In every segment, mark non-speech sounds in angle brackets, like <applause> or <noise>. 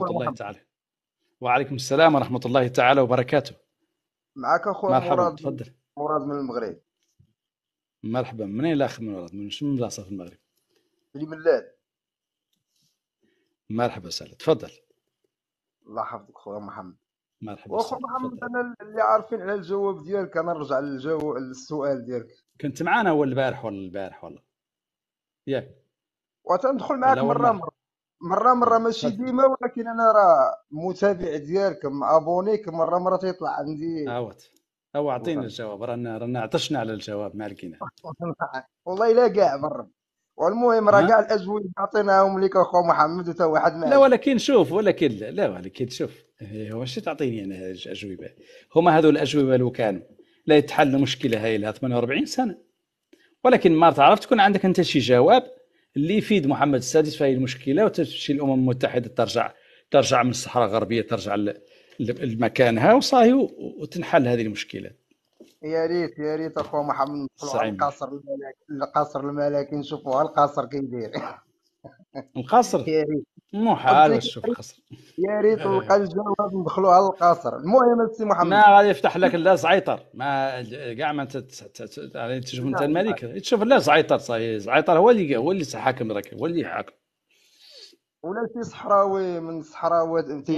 ورحمه الله تعالى وعليكم السلام ورحمه الله تعالى وبركاته معك اخويا مراد تفضل مراد من المغرب مرحبا من اين الاخ مراد من شنو بلاصه في المغرب من بلاد مرحبا سهلا تفضل الله يحفظك خويا محمد مرحبا واخو محمد انا اللي عارفين على الجواب ديالك انا نرجع للجو للسؤال ديالك كنت معانا هو البارح ولا البارح والله ياك وتندخل معاك مره مره, مرة. مره مره ماشي ديما ولكن انا راه متابع ديالكم ابونيك مره مره تيطلع عندي عاوت او عطينا الجواب رانا رانا عطشنا على الجواب ما لقينا <laughs> والله الا كاع بالرب والمهم راه كاع الازواج عطيناهم لك اخو محمد وتا واحد ما لا ولكن شوف ولكن لا ولكن شوف إيه، هو شي تعطيني انا الاجوبه هما هذو الاجوبه لو كانوا لا يتحل مشكله هاي لها 48 سنه ولكن ما تعرف تكون عندك انت شي جواب اللي يفيد محمد السادس فهي المشكله وتمشي الامم المتحده ترجع ترجع من الصحراء الغربيه ترجع لمكانها وصاي وتنحل هذه المشكله يا ريت يا ريت اخو محمد القصر الملكي القصر الملكي نشوفوها القصر كي يدير القصر يا ريت مو حال تشوف القصر يا ريت نلقى الجواب ندخلو على القصر المهم السي محمد ما غادي يفتح لك لا زعيطر ما كاع ما يعني تشوف انت الملك تشوف لا زعيطر صحيح زعيطر هو اللي هو اللي حاكم راك هو اللي حاكم ولا شي صحراوي من صحراوات انت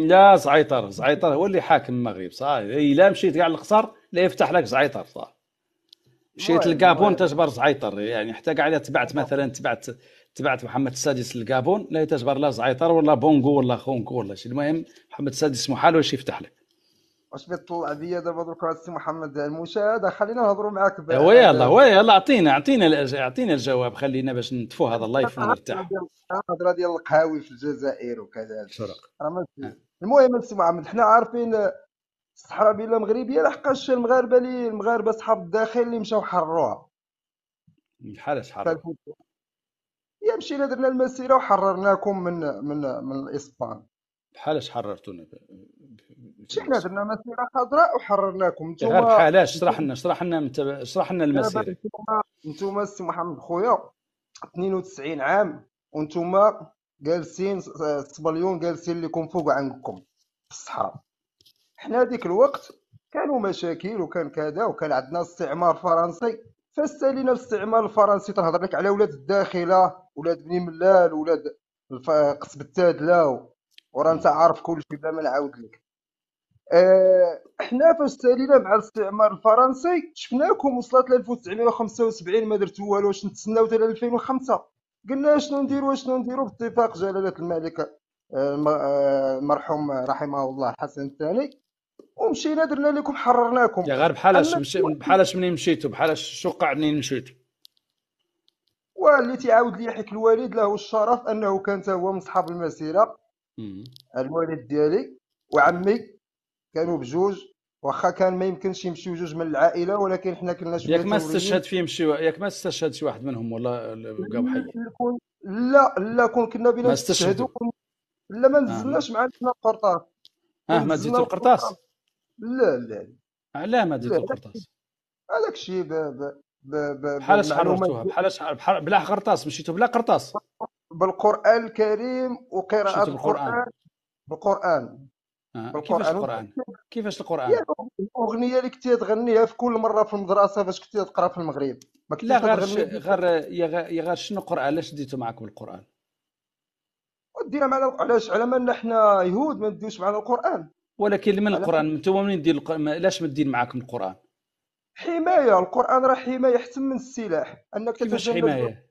لا زعيطر زعيطر هو اللي حاكم المغرب صاي الا مشيت كاع للقصر لا يفتح لك زعيطر صح مشيت للجابون تجبر زعيطر يعني حتى كاع اذا تبعت مثلا تبعت تبعت محمد السادس للكابون لا تجبر لا زعيطر ولا بونغو ولا خونكو ولا شي المهم محمد السادس محال واش يفتح لك واش بيطلع بيا دابا درك السي محمد المشاهد خلينا نهضروا معاك هو يلا هو يلا اعطينا اعطينا اعطينا الجواب خلينا باش نتفوا هذا اللايف ونرتاح الهضره ديال القهاوي في الجزائر وكذا الفرق المهم السي محمد حنا عارفين صحابي المغربيه مغربيه لحقاش المغاربه اللي المغاربه صحاب الداخل اللي مشاو حرروها بحال شحال يا مشينا درنا المسيره وحررناكم من من من الاسبان بحال اش حررتونا حنا درنا مسيره خضراء وحررناكم انتوما غير اش شرح لنا شرح لنا شرح لنا المسيره انتوما السي محمد خويا 92 عام وانتوما جالسين الصبليون جالسين لكم فوق عندكم في الصحراء حنا ديك الوقت كانوا مشاكل وكان كذا وكان عندنا استعمار فرنسي فاستالينا الاستعمار الفرنسي تنهضر لك على ولاد الداخله ولاد بني ملال ولاد قصب التادله وراه انت عارف كلشي بلا ما نعاود لك اه حنا فاش تالينا مع الاستعمار الفرنسي شفناكم وصلت ل 1975 ما درتو والو واش نتسناو حتى 2005 قلنا شنو نديرو اشنو نديرو باتفاق جلاله الملك آه، آه، المرحوم رحمه الله حسن الثاني ومشينا درنا لكم حررناكم يا غير بحالاش مشي بحالاش منين مشيتو بحالاش شو منين مشيتو واللي تيعاود لي حيت الوالد له الشرف انه كان تا هو من صحاب المسيره الوالد ديالي وعمي كانوا بجوج واخا كان ما يمكنش يمشيو جوج من العائله ولكن حنا كنا شويه ياك ما استشهد فيه يمشي ياك ما استشهد شي واحد منهم ولا بقاو حي لا لا كون كنا بلا استشهدوا لا ما آه. نزلناش آه. معنا القرطاس اه ما دزيتو القرطاس لا لا علاه ما ديتو القرطاس هذاك الشيء بحالاش حررتوها بحالاش بلا قرطاس مشيتو بلا قرطاس بالقران الكريم وقراءه القران بالقران آه. بالقران كيفاش القران كيفاش القران الاغنيه اللي كنتي تغنيها في كل مره في المدرسه فاش كنتي تقرا في المغرب ما لا غير ش... غير يا غير شنو القران علاش ديتو معك بالقران ودينا معنا علاش على مالنا حنا يهود ما نديوش معنا القران ولكن من القران انتم منين دير علاش ما دير معاكم القران حمايه القران راه حمايه حتى من السلاح انك تتجنب حمايه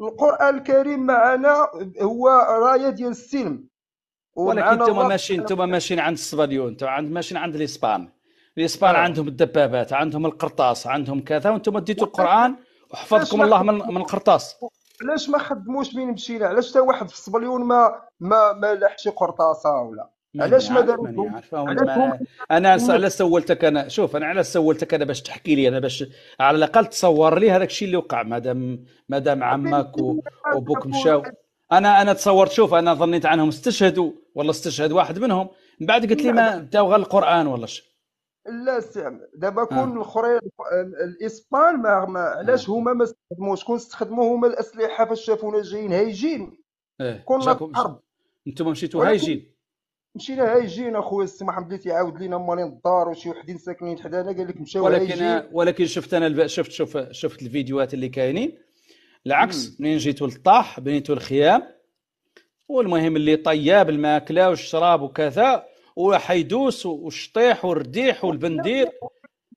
القران الكريم معنا هو رايه ديال السلم ولكن انتم ماشيين انتم ماشيين عند السباليون انتم عند ماشيين عند الاسبان الاسبان آه. عندهم الدبابات عندهم القرطاس عندهم كذا وانتم ديتوا القران وحفظكم الله من من القرطاس علاش ما خدموش بين مشينا علاش حتى واحد في السبليون ما ما ما لاحش قرطاسه ولا إيه، علاش ما داروهم انا انا على سولتك انا شوف انا على سولتك انا باش تحكي لي انا باش على الاقل تصور لي هذاك الشيء اللي وقع مادام مادام عمك وبوك مشاو انا انا تصورت شوف انا ظنيت عنهم استشهدوا والله استشهد واحد منهم من بعد قلت لي ما بداو غير القران ولا شيء لا سي دابا آه. كون آه. الاخرين الاسبان ما, آه. علاش هما ما استخدموش كون استخدموا هما الاسلحه فاش شافونا جايين هايجين إيه. كنا في الحرب انتم مشيتوا هايجين مشينا جينا اخويا السي محمد اللي تيعاود لينا مالين الدار وشي وحدين ساكنين حدانا قال لك مشاو ولكن ولكن شفت انا شفت شوف شفت الفيديوهات اللي كاينين العكس منين جيتو للطاح بنيتو الخيام والمهم اللي طياب الماكله والشراب وكذا وحيدوس والشطيح والرديح والبندير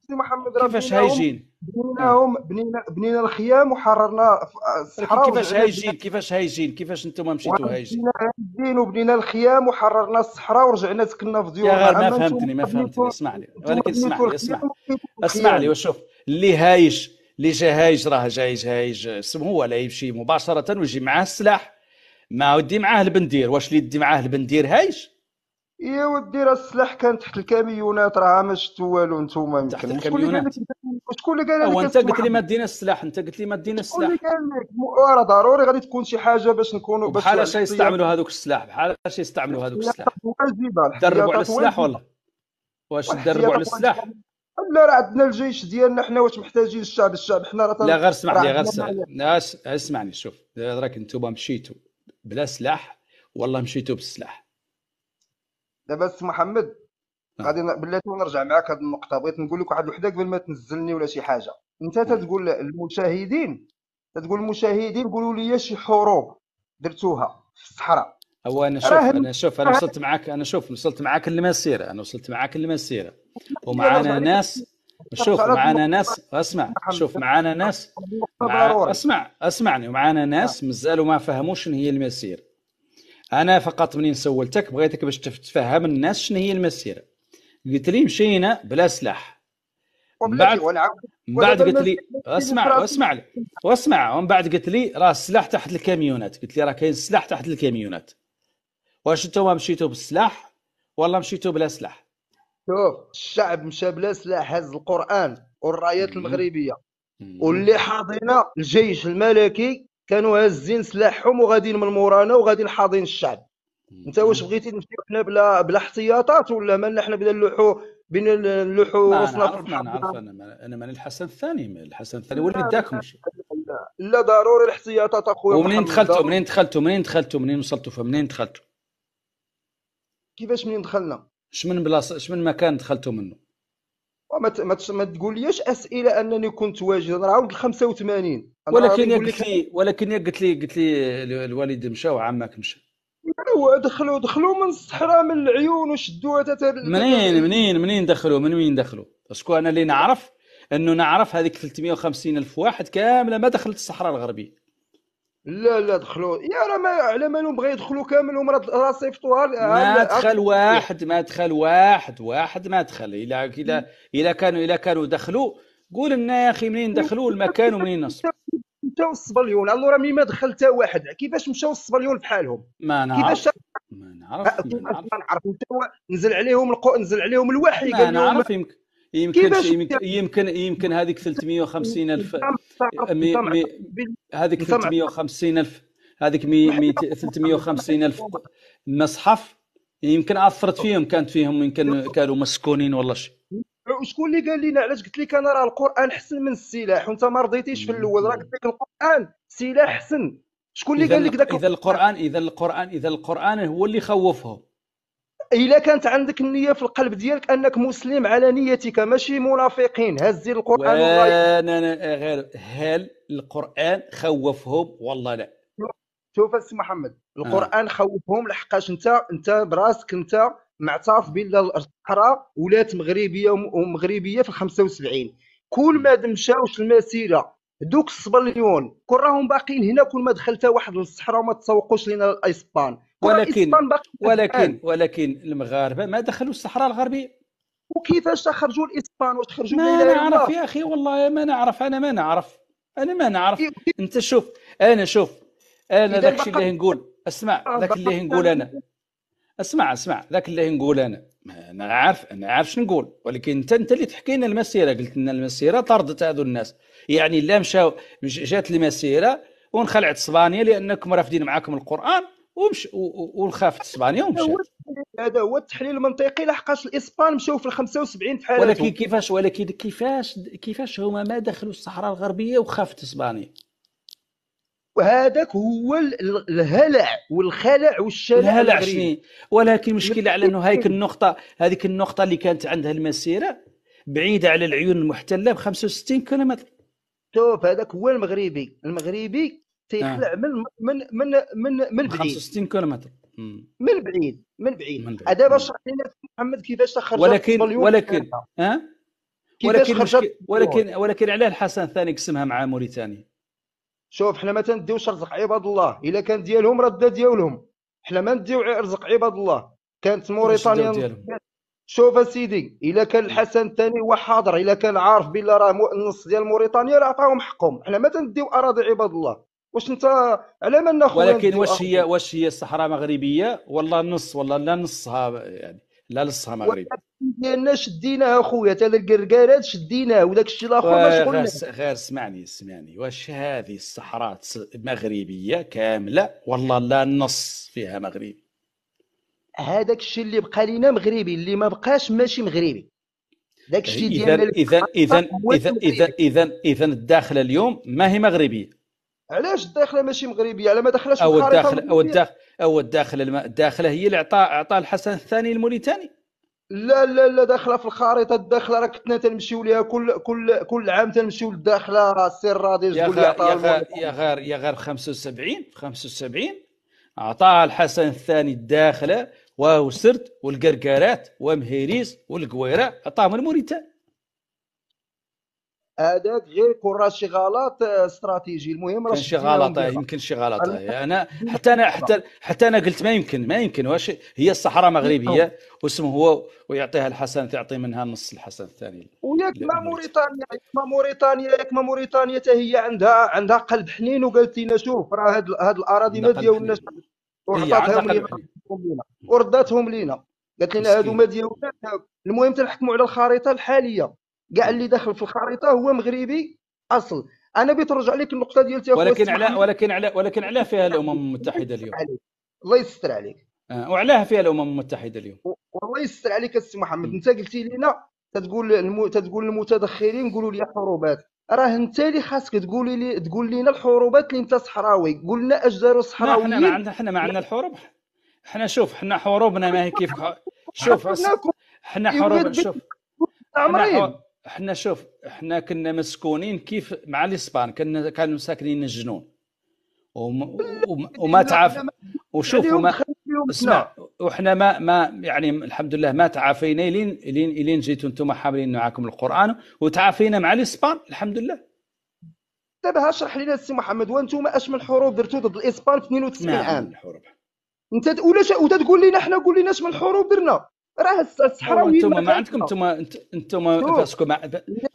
سي محمد راه كيفاش هايجين بنيناهم بنينا بنينا الخيام وحررنا الصحراء كيفاش هايجين كيفاش هايجين كيفاش انتم مشيتوا هايجين هايجين وبنينا الخيام وحررنا الصحراء ورجعنا سكننا في ديورنا يا غير ما فهمتني ما فهمتني اسمعني ولكن اسمعني اسمع اسمعني وشوف اللي هايج اللي جا هايج راه جايج هايج اسم هو لا يمشي مباشره ويجي معاه السلاح ما ودي معاه البندير واش اللي يدي معاه البندير هايج يا ودي راه السلاح كان تحت الكاميونات راه ما شفتوا والو نتوما ما تحت الكاميونات شكون اللي قال لك انت قلت لي ما دينا السلاح انت قلت لي ما دينا السلاح شكون اللي قال لك راه ضروري غادي تكون شي حاجه باش نكونوا بحال اش يعني يستعملوا هذوك السلاح بحال اش يستعملوا هذوك السلاح دربوا على السلاح والله واش تدربوا على السلاح لا راه عندنا الجيش ديالنا حنا واش محتاجين الشعب الشعب حنا راه لا غير سمعني لي غير اسمعني شوف راك انتم مشيتوا بلا سلاح والله مشيتوا بالسلاح دابا سي محمد نعم. غادي بلاتي نرجع معاك هذه النقطه بغيت نقول لك واحد الوحده قبل ما تنزلني ولا شي حاجه انت تتقول نعم. للمشاهدين تتقول المشاهدين قولوا لي شي حروب درتوها في الصحراء هو انا شوف انا شوف انا وصلت معاك انا شوف وصلت معاك للمسيره انا وصلت معاك للمسيره ومعانا ناس شوف معانا ناس اسمع شوف معانا ناس مع... اسمع اسمعني ومعانا ناس نعم. مازالوا ما فهموش شنو هي المسير انا فقط منين سولتك بغيتك باش تفهم الناس شنو هي المسيره قلت لي مشينا بلا سلاح بعد بعد قلت لي اسمع اسمع لي واسمع ومن بعد قلت لي راه السلاح تحت الكاميونات قلت لي راه كاين السلاح تحت الكاميونات واش انتم مشيتوا بالسلاح ولا مشيتوا بلا سلاح شوف الشعب مشى بلا سلاح هز القران والرايات المغربيه واللي حاضنه الجيش الملكي كانوا هازين سلاحهم وغاديين من مورانا وغاديين حاضين الشعب انت واش بغيتي نمشيو حنا بلا بلا احتياطات ولا مالنا حنا بلا نلوحو بين نلوحو راسنا انا عارف انا انا ماني الحسن الثاني الحسن الثاني هو اللي داكم لا, ضروري الاحتياطات اخويا ومنين دخلتوا منين دخلتوا منين دخلتوا منين وصلتوا فمنين دخلتوا كيفاش منين دخلنا شمن بلاصه شمن مكان دخلتوا منه وما ما تقوليش اسئله انني كنت واجد انا عاود 85 ولكن قلت لي ولكن قلت لي قلت لي الوالد مشى وعمك مشى دخلوا دخلوا من الصحراء من العيون وشدوا منين منين منين دخلوا من وين دخلوا باسكو انا اللي نعرف انه نعرف هذيك 350 الف واحد كامله ما دخلت الصحراء الغربيه لا لا دخلوا يا راه ما على مالهم بغا يدخلوا كامل هما راه صيفطوها ما دخل واحد ما دخل واحد واحد ما دخل الا الا الا كانوا الا كانوا دخلوا قول لنا يا اخي منين دخلوا المكان ومنين نصب مشاو الصبليون الوغ مي ما دخل حتى واحد كيفاش مشاو الصبليون بحالهم ما نعرف كيفاش ما نعرف ما نعرف نزل عليهم القو... نزل عليهم الوحي ما نعرف يمكن يمكن يمكن يعني؟ يمكن, يمكن هذيك 350 الف هذيك 350 الف هذيك 350 الف مصحف يمكن اثرت فيهم كانت فيهم يمكن كانوا مسكونين ولا شيء وشكون اللي قال لنا علاش قلت لك انا راه القران حسن من السلاح وانت ما رضيتيش في الاول راه قلت لك القران سلاح حسن شكون اللي قال لك ذاك اذا القران اذا القران اذا القران هو اللي خوفهم الا كانت عندك النيه في القلب ديالك انك مسلم على نيتك ماشي منافقين هزين القران انا انا غير هل القران خوفهم والله لا شوف السي محمد القران آه. خوفهم لحقاش انت انت براسك انت معترف بان الصحراء ولات مغربيه ومغربيه في 75 كل ما مشاوش المسيره دوك الصبليون كون راهم باقيين هنا كون ما دخلت واحد للصحراء وما تسوقوش لنا الاسبان ولكن ولكن ولكن المغاربه ما دخلوا الصحراء الغربيه وكيفاش خرجوا الاسبان واش خرجوا ما نعرف يا اخي والله ما نعرف انا ما نعرف انا ما نعرف إيه، انت شوف انا شوف انا داك الشيء اللي نقول اسمع داك آه، اللي نقول انا اسمع اسمع ذاك اللي نقول انا انا عارف انا عارف شنو نقول ولكن انت انت اللي تحكي لنا المسيره قلت لنا المسيره طردت هذو الناس يعني لا مشاو جات المسيره ونخلعت اسبانيا لانكم رافدين معاكم القران ومش ونخافت اسبانيا ومشى هذا هو التحليل المنطقي لحقاش الاسبان مشاو في ال 75 في حالتهم ولكن كيفاش ولكن كيفاش كيفاش هما ما دخلوا الصحراء الغربيه وخافت اسبانيا وهذاك هو الهلع والخلع والشلع الهلع شنو ولكن المشكله على انه هذيك النقطه هذيك النقطه اللي كانت عندها المسيره بعيده على العيون المحتله ب 65 كيلومتر شوف هذاك هو المغربي المغربي تيخلع آه. من من من من من بعيد 65 كيلومتر من بعيد من بعيد دابا شرح لنا محمد كيفاش تخرج ولكن ولكن ها ولكن ولكن ولكن علاه الحسن الثاني قسمها مع موريتانيا شوف حنا ما تنديوش رزق عباد الله الا كان ديالهم رد ديالهم حنا ما نديو رزق عباد الله كانت موريتانيا شوف اسيدي الا كان الحسن الثاني هو حاضر الا كان عارف بلي راه النص ديال موريتانيا راه عطاهم حقهم حنا ما تنديو اراضي عباد الله واش انت على مالنا خويا ولكن واش هي واش هي الصحراء مغربيه ولا النص ولا لا نصها يعني لا نصها مغربي ديالنا شديناه اخويا تا الكركارات شديناه وداك الشيء الاخر ما شغلناش غير اسمعني اسمعني واش هذه الصحراء مغربيه كامله والله لا نص فيها مغربي هذاك الشيء اللي بقى لينا مغربي اللي ما بقاش ماشي مغربي داك الشيء ديالنا اذا اذا اذا اذا اذا اذا الداخله اليوم ما هي مغربيه علاش الداخله ماشي مغربيه على ما دخلش او الداخل او الداخل او الداخله الداخله هي اللي عطى عطى الحسن الثاني الموريتاني لا لا لا داخله في الخريطه الداخله راه كنا تنمشيو ليها كل كل كل عام تنمشيو للداخله السير رادي يا غير يا غير يا غير 75 75 عطاها الحسن الثاني الداخله واو سرت والقركارات ومهيريس والقويره عطاهم الموريتان هذاك غير راه شي غلط استراتيجي المهم راه شي غلط يمكن شي يعني غلط انا حتى انا حتى حتى انا قلت ما يمكن ما يمكن واش هي الصحراء مغربيه نعم. واسم هو ويعطيها الحسن تعطي منها نص الحسن الثاني وياك ما موريتانيا ما موريتانيا ياك ما موريتانيا حتى هي عندها عندها قلب حنين وقالت لنا شوف راه هاد, هاد الاراضي ما ديالناش وعطاتهم لينا ورداتهم لينا قالت لنا هادو ما ديالناش المهم تنحكموا على الخريطه الحاليه كاع اللي داخل في الخريطه هو مغربي اصل انا بترجع لك النقطه ديال ولكن على ولكن على ولكن علاه فيها الامم المتحده اليوم الله يستر عليك آه وعلاه فيها الامم المتحده اليوم والله يستر عليك السي محمد انت قلتي لنا تتقول المو... تتقول للمتدخلين قولوا لي حروبات راه انت اللي خاصك تقولي لي تقول لنا الحروبات اللي انت صحراوي قلنا اجدار صحراويين احنا ما عندنا حنا ما عندنا الحروب حنا شوف حنا حروبنا ما هي كيف شوف <laughs> حنا حروب شوف حروب احنا شوف احنا كنا مسكونين كيف مع الاسبان كنا كانوا ساكنين الجنون وم... وم... وما تعاف وشوف وما اسمع وحنا ما ما يعني الحمد لله ما تعافينا لين لين لين جيتوا انتم حاملين معاكم القران وتعافينا مع الاسبان الحمد لله دابا اشرح لنا السي محمد وانتم اش من حروب درتو ضد الاسبان في 92 نعم، عام الحروب انت ولا وتقول لنا احنا قول لنا اش من حروب درنا راه الصحراويين انتم ما عندكم انتم انتم باسكو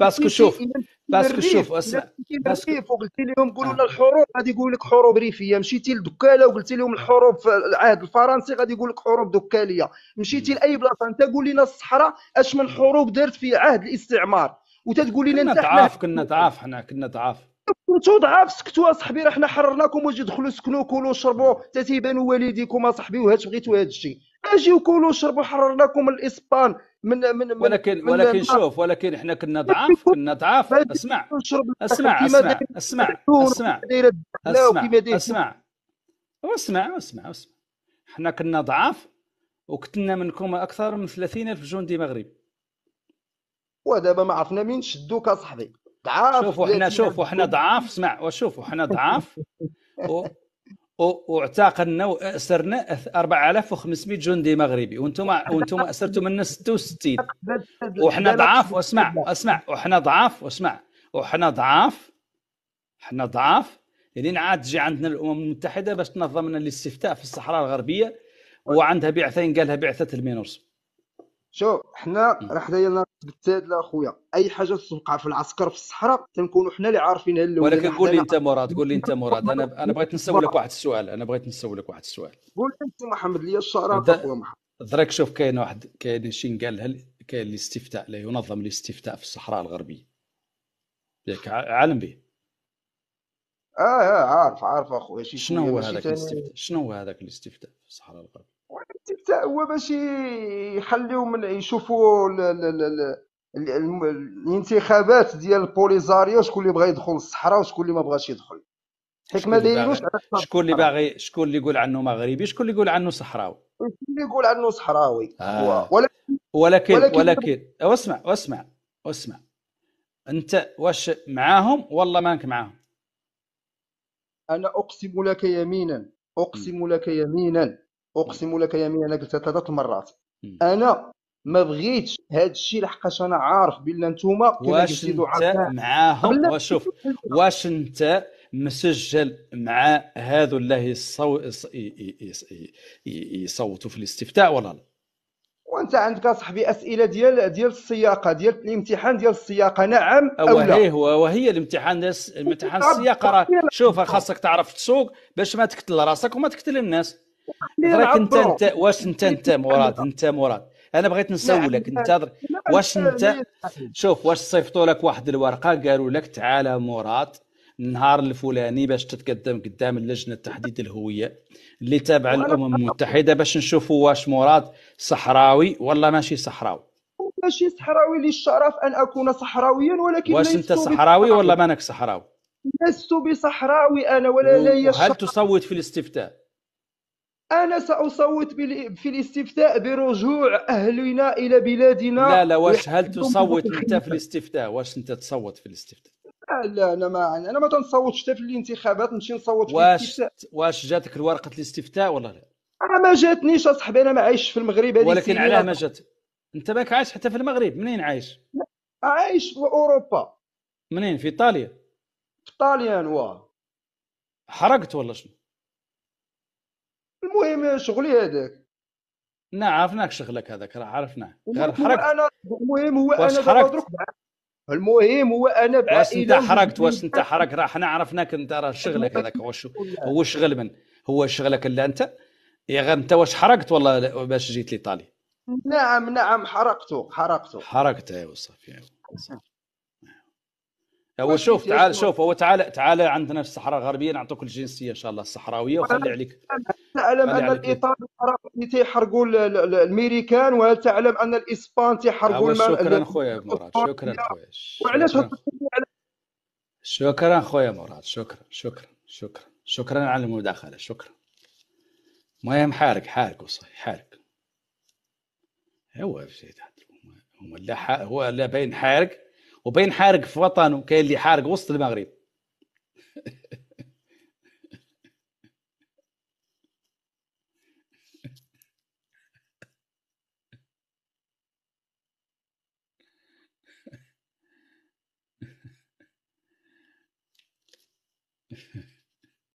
باسكو شوف باسكو شوف اسمع باسكو قلتي لهم قولوا لنا الحروب غادي يقول لك حروب ريفيه مشيتي لدكاله وقلتي لهم الحروب في العهد الفرنسي غادي يقول لك حروب دكاليه مشيتي لاي بلاصه انت قول لنا الصحراء اش من حروب دارت في عهد الاستعمار وتتقول لنا انت ضعاف كنا ضعاف حنا كنا ضعاف كنتو ضعاف سكتوا اصاحبي راه حنا حررناكم واجي دخلوا سكنوا كلوا شربوا تتيبانوا تيبانوا والديكم اصاحبي وهات بغيتوا هذا الشيء اجي وكلوا شربوا حررناكم الاسبان من من ولكن من ولكن شوف ولكن احنا كنا ضعاف كنا ضعاف اسمع اسمع اسمع اسمع اسمع اسمع اسمع اسمع اسمع اسمع احنا كنا ضعاف وقتلنا منكم اكثر من 30 الف جندي مغربي ودابا ما عرفنا مين شدوك اصاحبي ضعاف شوفوا احنا شوفوا احنا ضعاف اسمع وشوفوا احنا ضعاف واعتقلنا واسرنا 4500 جندي مغربي وانتم وانتم اسرتوا منا 66 وحنا ضعاف واسمع اسمع وحنا ضعاف واسمع وحنا ضعاف حنا ضعاف لين يعني عاد تجي عندنا الامم المتحده باش تنظم لنا الاستفتاء في الصحراء الغربيه وعندها بعثين قالها بعثه المينوس شوف حنا راه حدايا بالتادله اخويا اي حاجه تتوقع في العسكر في الصحراء تنكونوا حنا اللي عارفين الاول ولكن قول لي انت مراد قول لي انت مراد انا انا بغيت نسولك واحد السؤال انا بغيت نسولك واحد السؤال قول انت محمد لي الشرف اخويا محمد درك شوف كاين واحد كاين شي قال هل كاين الاستفتاء لا ينظم الاستفتاء في الصحراء الغربيه ياك عالم به اه اه عارف عارف اخويا شنو هو هذاك الاستفتاء شنو هو هذاك الاستفتاء في الصحراء الغربيه الاستمتاع هو باش يخليهم يشوفوا الانتخابات ديال البوليزاريو شكون اللي بغى يدخل الصحراء وشكون اللي ما بغاش يدخل حيت ما دايروش شكون اللي باغي شكون اللي يقول عنه مغربي شكون اللي يقول عنه صحراوي شكون اللي يقول عنه صحراوي آه. ولكن ولكن ولكن, ولكن... واسمع واسمع واسمع انت واش معاهم ولا مانك معاهم انا اقسم لك يمينا اقسم لك يمينا اقسم لك يمين انا قلتها ثلاث مرات انا ما بغيتش هذا الشيء لحقاش انا عارف بلي نتوما واش انت معاهم وشوف واش انت مسجل مع هذو الله يصو... يصوتوا في الاستفتاء ولا لا وانت عندك صاحبي اسئله ديال ديال السياقه ديال الامتحان ديال السياقه نعم او لا إيه، هو وهي الامتحان امتحان السياقه شوف خاصك تعرف تسوق باش ما تقتل راسك وما تقتل الناس بغيت انت انت واش انت انت مراد انت مراد انا بغيت نسولك نعم، انت واش انت شوف واش صيفطوا لك واحد الورقه قالوا لك تعال مراد النهار الفلاني باش تتقدم قدام اللجنه تحديد الهويه اللي تابعه للامم المتحده باش نشوفوا واش مراد صحراوي ولا ماشي صحراوي ماشي صحراوي لي الشرف ان اكون صحراويا ولكن واش انت صحراوي ولا مانك صحراوي لست بصحراوي انا ولا لي هل تصوت في الاستفتاء أنا سأصوت في الاستفتاء برجوع أهلنا إلى بلادنا لا لا واش هل تصوت أنت في الاستفتاء واش أنت تصوت في الاستفتاء لا انا ما انا ما تنصوتش حتى في الانتخابات نمشي نصوت في واش الاستفتاء. واش جاتك ورقه الاستفتاء ولا لا انا ما جاتنيش اصاحبي انا ما عايش في المغرب هذه ولكن علاه ما جات انت ماك عايش حتى في المغرب منين عايش عايش في اوروبا منين في ايطاليا في طاليان واه حرقت ولا شنو المهم شغلي هذاك نعم عرفناك شغلك هذاك راه عرفناه غير حركت انا المهم هو انا حركت المهم هو انا واش انت حركت واش انت حرك راه حنا عرفناك انت راه شغلك هذاك واش هو شغل من هو شغلك الا انت يا غير انت واش حرقت والله باش جيت لايطاليا نعم نعم حرقته حرقته حرقته ايوا صافي هو شوف تعال شوف هو تعال تعال عندنا في الصحراء الغربيه نعطوك الجنسيه ان شاء الله الصحراويه وخلي عليك تعلم ان الفرنسي تيحرقوا الميريكان وهل تعلم ان الاسبان تيحرقوا شكرا خويا مراد شكرا خويا وعلاش شكرا خويا مراد شكرا شكرا شكرا شكرا على المداخله شكرا المهم حارق حارق وصحيح حارق هو هو لا هو لا باين حارق وبين حارق في وطنه كاين اللي حارق وسط المغرب <laughs>